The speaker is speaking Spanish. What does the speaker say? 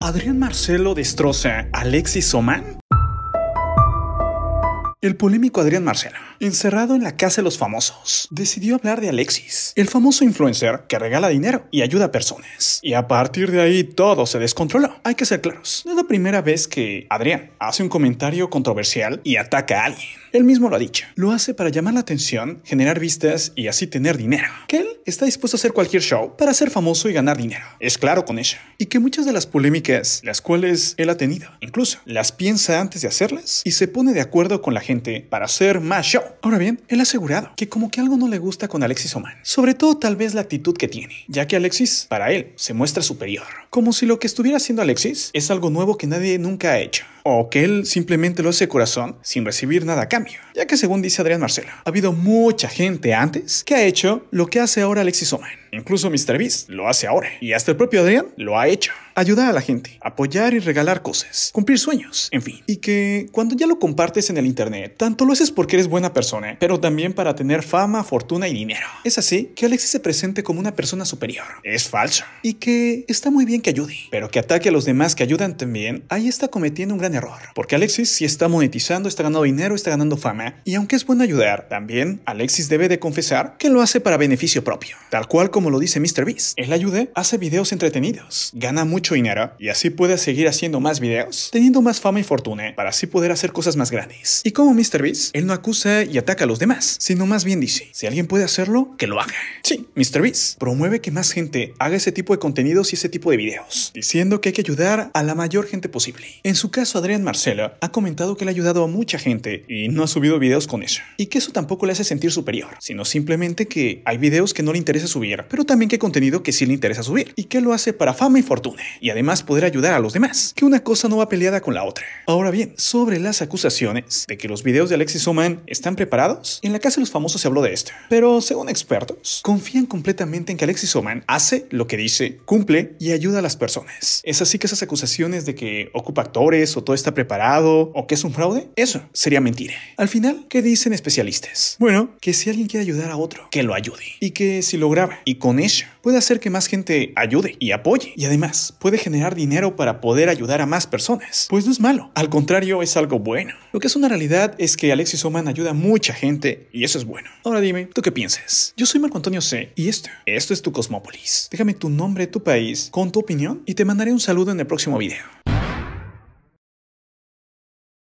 Adrián Marcelo destroza Alexis Oman? El polémico Adrián Marcela encerrado en la casa de los famosos, decidió hablar de Alexis, el famoso influencer que regala dinero y ayuda a personas. Y a partir de ahí todo se descontroló. Hay que ser claros, no es la primera vez que Adrián hace un comentario controversial y ataca a alguien. Él mismo lo ha dicho. Lo hace para llamar la atención, generar vistas y así tener dinero. Que él está dispuesto a hacer cualquier show para ser famoso y ganar dinero. Es claro con ella. Y que muchas de las polémicas, las cuales él ha tenido, incluso las piensa antes de hacerlas y se pone de acuerdo con la gente gente para hacer más show. Ahora bien, él ha asegurado que como que algo no le gusta con Alexis Oman, sobre todo tal vez la actitud que tiene, ya que Alexis, para él, se muestra superior, como si lo que estuviera haciendo Alexis es algo nuevo que nadie nunca ha hecho, o que él simplemente lo hace corazón sin recibir nada a cambio, ya que según dice Adrián Marcelo, ha habido mucha gente antes que ha hecho lo que hace ahora Alexis Oman, Incluso Mr. Beast lo hace ahora. Y hasta el propio Adrián lo ha hecho. Ayudar a la gente, apoyar y regalar cosas, cumplir sueños, en fin. Y que cuando ya lo compartes en el internet, tanto lo haces porque eres buena persona, pero también para tener fama, fortuna y dinero. Es así que Alexis se presente como una persona superior. Es falso. Y que está muy bien que ayude, pero que ataque a los demás que ayudan también, ahí está cometiendo un gran error. Porque Alexis Si está monetizando, está ganando dinero, está ganando fama. Y aunque es bueno ayudar, también Alexis debe de confesar que lo hace para beneficio propio. Tal cual como como lo dice Mr. Beast, Él ayude, hace videos entretenidos, gana mucho dinero y así puede seguir haciendo más videos, teniendo más fama y fortuna para así poder hacer cosas más grandes. Y como Mr. Beast, él no acusa y ataca a los demás, sino más bien dice, si alguien puede hacerlo, que lo haga. Sí, Mr. Beast promueve que más gente haga ese tipo de contenidos y ese tipo de videos, diciendo que hay que ayudar a la mayor gente posible. En su caso, Adrián Marcela... ha comentado que le ha ayudado a mucha gente y no ha subido videos con eso, y que eso tampoco le hace sentir superior, sino simplemente que hay videos que no le interesa subir pero también qué contenido que sí le interesa subir y qué lo hace para fama y fortuna, y además poder ayudar a los demás, que una cosa no va peleada con la otra. Ahora bien, sobre las acusaciones de que los videos de Alexis Oman están preparados, en la casa de los famosos se habló de esto, pero según expertos, confían completamente en que Alexis Oman hace lo que dice, cumple y ayuda a las personas. Es así que esas acusaciones de que ocupa actores o todo está preparado o que es un fraude, eso sería mentira. Al final, ¿qué dicen especialistas? Bueno, que si alguien quiere ayudar a otro, que lo ayude y que si lo graba y con ella puede hacer que más gente ayude y apoye. Y además puede generar dinero para poder ayudar a más personas. Pues no es malo, al contrario es algo bueno. Lo que es una realidad es que Alexis Oman ayuda a mucha gente y eso es bueno. Ahora dime, ¿tú qué piensas? Yo soy Marco Antonio C y esto, esto es tu Cosmópolis. Déjame tu nombre, tu país, con tu opinión y te mandaré un saludo en el próximo video.